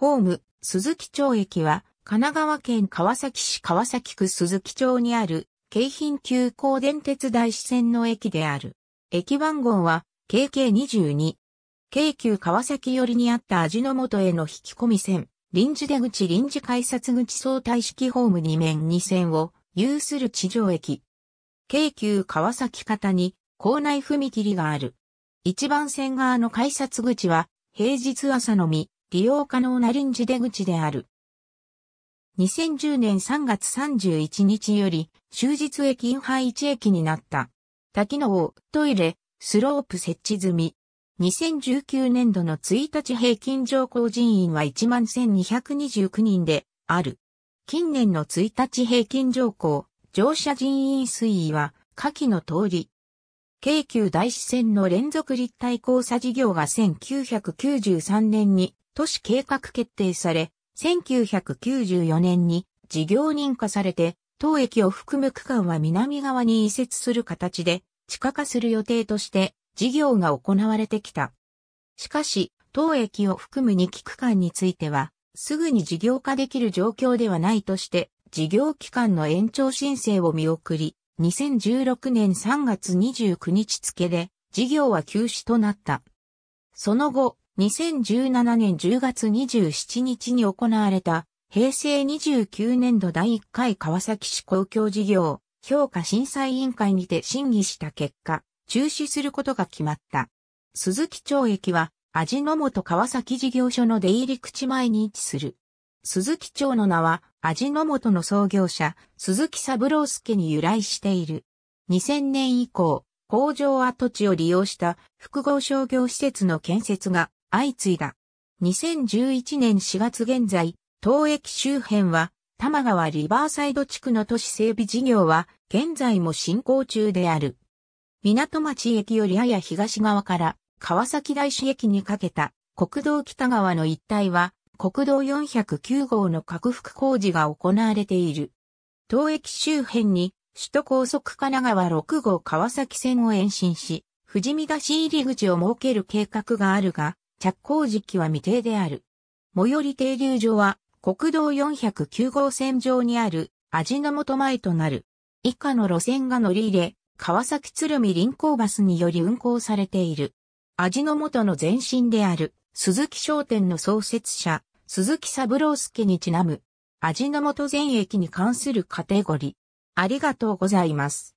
ホーム、鈴木町駅は、神奈川県川崎市川崎区鈴木町にある、京浜急行電鉄大支線の駅である。駅番号は、KK22。京急川崎寄りにあった味の素への引き込み線、臨時出口臨時改札口相対式ホーム2面2線を、有する地上駅。京急川崎方に、構内踏切がある。一番線側の改札口は、平日朝のみ、利用可能な臨時出口である。2010年3月31日より、終日駅インハ1駅になった。多機能、トイレ、スロープ設置済み。2019年度の1日平均乗降人員は11,229人である。近年の1日平均乗降、乗車人員推移は、下記の通り。京急大支線の連続立体交差事業が1993年に都市計画決定され、1994年に事業認可されて、当駅を含む区間は南側に移設する形で、地下化する予定として事業が行われてきた。しかし、当駅を含む2期区間については、すぐに事業化できる状況ではないとして、事業期間の延長申請を見送り、2016年3月29日付で、事業は休止となった。その後、2017年10月27日に行われた平成29年度第1回川崎市公共事業評価審査委員会にて審議した結果、中止することが決まった。鈴木町駅は味の素川崎事業所の出入り口前に位置する。鈴木町の名は味の素の創業者鈴木三郎介に由来している。2000年以降、工場跡地を利用した複合商業施設の建設が相次いだ。2011年4月現在、当駅周辺は、多摩川リバーサイド地区の都市整備事業は、現在も進行中である。港町駅よりやや東側から、川崎大市駅にかけた、国道北側の一帯は、国道409号の拡幅工事が行われている。当駅周辺に、首都高速神奈川6号川崎線を延伸し、富士見出し入り口を設ける計画があるが、着工時期は未定である。最寄り停留所は国道409号線上にある味の素前となる。以下の路線が乗り入れ、川崎鶴見臨港バスにより運行されている。味の素の前身である鈴木商店の創設者、鈴木三郎介にちなむ、味の素全駅に関するカテゴリー。ありがとうございます。